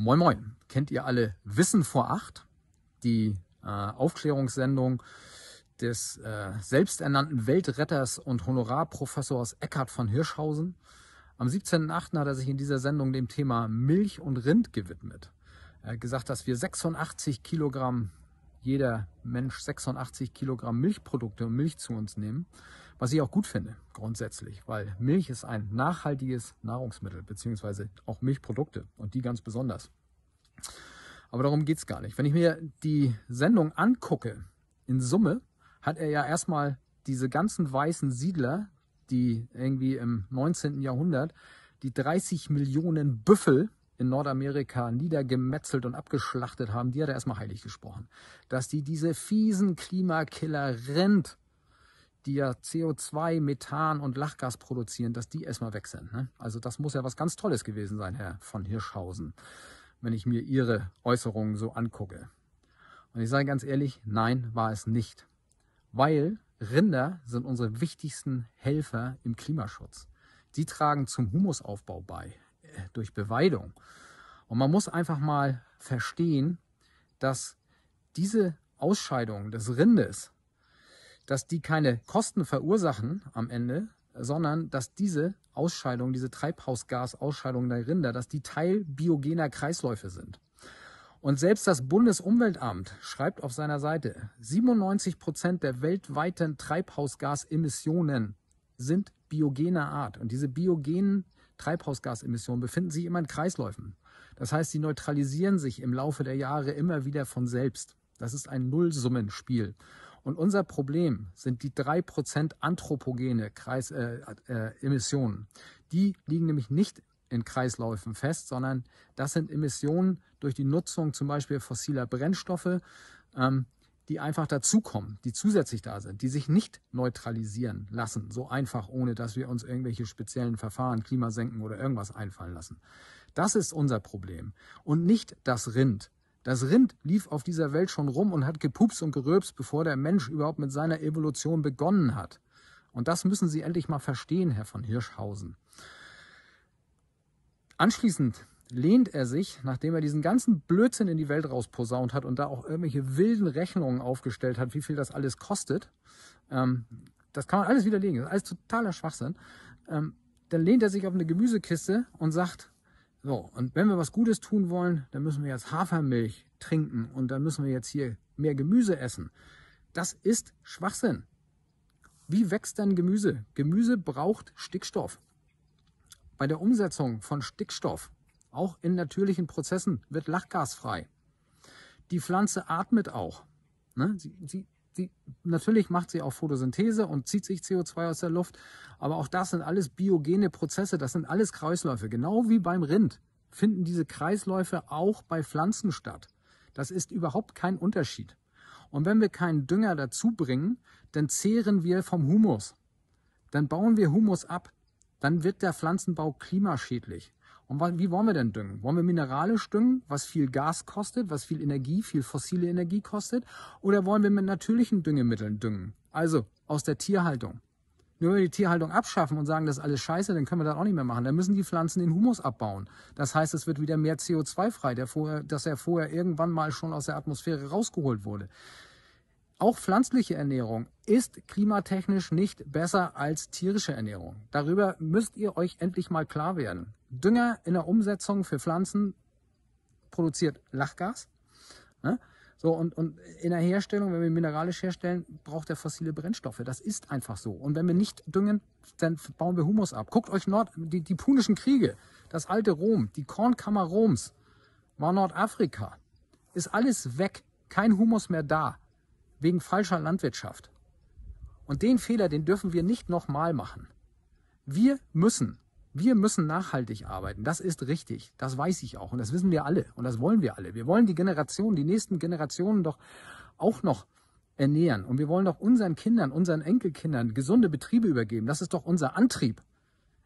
Moin Moin, kennt ihr alle Wissen vor Acht, die äh, Aufklärungssendung des äh, selbsternannten Weltretters und Honorarprofessors Eckhard von Hirschhausen? Am 17.8. hat er sich in dieser Sendung dem Thema Milch und Rind gewidmet. Er hat gesagt, dass wir 86 Kilogramm jeder Mensch 86 Kilogramm Milchprodukte und Milch zu uns nehmen, was ich auch gut finde grundsätzlich, weil Milch ist ein nachhaltiges Nahrungsmittel beziehungsweise auch Milchprodukte und die ganz besonders. Aber darum geht es gar nicht. Wenn ich mir die Sendung angucke, in Summe hat er ja erstmal diese ganzen weißen Siedler, die irgendwie im 19. Jahrhundert die 30 Millionen Büffel in Nordamerika niedergemetzelt und abgeschlachtet haben, die hat er erstmal heilig gesprochen. Dass die diese fiesen Klimakiller Rind, die ja CO2, Methan und Lachgas produzieren, dass die erstmal weg sind. Ne? Also das muss ja was ganz Tolles gewesen sein, Herr von Hirschhausen, wenn ich mir Ihre Äußerungen so angucke. Und ich sage ganz ehrlich, nein, war es nicht. Weil Rinder sind unsere wichtigsten Helfer im Klimaschutz. Sie tragen zum Humusaufbau bei durch Beweidung. Und man muss einfach mal verstehen, dass diese Ausscheidung des Rindes, dass die keine Kosten verursachen am Ende, sondern dass diese Ausscheidung, diese Treibhausgasausscheidung der Rinder, dass die Teil biogener Kreisläufe sind. Und selbst das Bundesumweltamt schreibt auf seiner Seite, 97 Prozent der weltweiten Treibhausgasemissionen sind biogener Art. Und diese biogenen Treibhausgasemissionen befinden sich immer in Kreisläufen. Das heißt, sie neutralisieren sich im Laufe der Jahre immer wieder von selbst. Das ist ein Nullsummenspiel. Und unser Problem sind die drei Prozent anthropogene Kreis, äh, äh, Emissionen. Die liegen nämlich nicht in Kreisläufen fest, sondern das sind Emissionen durch die Nutzung zum Beispiel fossiler Brennstoffe, ähm, die einfach dazukommen, die zusätzlich da sind, die sich nicht neutralisieren lassen, so einfach, ohne dass wir uns irgendwelche speziellen Verfahren, Klimasenken oder irgendwas einfallen lassen. Das ist unser Problem und nicht das Rind. Das Rind lief auf dieser Welt schon rum und hat gepupst und geröbst, bevor der Mensch überhaupt mit seiner Evolution begonnen hat. Und das müssen Sie endlich mal verstehen, Herr von Hirschhausen. Anschließend lehnt er sich, nachdem er diesen ganzen Blödsinn in die Welt rausposaunt hat und da auch irgendwelche wilden Rechnungen aufgestellt hat, wie viel das alles kostet, ähm, das kann man alles widerlegen, das ist alles totaler Schwachsinn, ähm, dann lehnt er sich auf eine Gemüsekiste und sagt, so, und wenn wir was Gutes tun wollen, dann müssen wir jetzt Hafermilch trinken und dann müssen wir jetzt hier mehr Gemüse essen. Das ist Schwachsinn. Wie wächst denn Gemüse? Gemüse braucht Stickstoff. Bei der Umsetzung von Stickstoff auch in natürlichen Prozessen wird Lachgas frei. Die Pflanze atmet auch. Ne? Sie, sie, sie, natürlich macht sie auch Photosynthese und zieht sich CO2 aus der Luft, aber auch das sind alles biogene Prozesse, das sind alles Kreisläufe. Genau wie beim Rind finden diese Kreisläufe auch bei Pflanzen statt. Das ist überhaupt kein Unterschied. Und wenn wir keinen Dünger dazu bringen, dann zehren wir vom Humus. Dann bauen wir Humus ab. Dann wird der Pflanzenbau klimaschädlich. Und wie wollen wir denn düngen? Wollen wir mineralisch düngen, was viel Gas kostet, was viel Energie, viel fossile Energie kostet? Oder wollen wir mit natürlichen Düngemitteln düngen? Also aus der Tierhaltung. Nur wenn wir die Tierhaltung abschaffen und sagen, das ist alles scheiße, dann können wir das auch nicht mehr machen. Dann müssen die Pflanzen den Humus abbauen. Das heißt, es wird wieder mehr CO2 frei, der vorher, dass er vorher irgendwann mal schon aus der Atmosphäre rausgeholt wurde. Auch pflanzliche Ernährung ist klimatechnisch nicht besser als tierische Ernährung. Darüber müsst ihr euch endlich mal klar werden. Dünger in der Umsetzung für Pflanzen produziert Lachgas. Ne? So, und, und in der Herstellung, wenn wir mineralisch herstellen, braucht er fossile Brennstoffe. Das ist einfach so. Und wenn wir nicht düngen, dann bauen wir Humus ab. Guckt euch Nord, die, die punischen Kriege, das alte Rom, die Kornkammer Roms, war Nordafrika. Ist alles weg. Kein Humus mehr da. Wegen falscher Landwirtschaft. Und den Fehler, den dürfen wir nicht nochmal machen. Wir müssen wir müssen nachhaltig arbeiten. Das ist richtig. Das weiß ich auch. Und das wissen wir alle. Und das wollen wir alle. Wir wollen die Generationen, die nächsten Generationen doch auch noch ernähren. Und wir wollen doch unseren Kindern, unseren Enkelkindern gesunde Betriebe übergeben. Das ist doch unser Antrieb.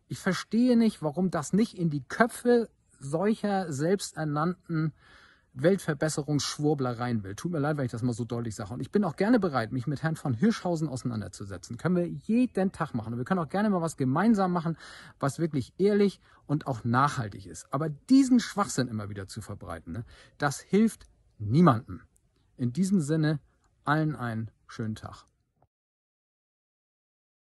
Ich verstehe nicht, warum das nicht in die Köpfe solcher selbsternannten Weltverbesserungsschwurbler rein will. Tut mir leid, wenn ich das mal so deutlich sage. Und ich bin auch gerne bereit, mich mit Herrn von Hirschhausen auseinanderzusetzen. Können wir jeden Tag machen. Und wir können auch gerne mal was gemeinsam machen, was wirklich ehrlich und auch nachhaltig ist. Aber diesen Schwachsinn immer wieder zu verbreiten, ne, das hilft niemandem. In diesem Sinne, allen einen schönen Tag.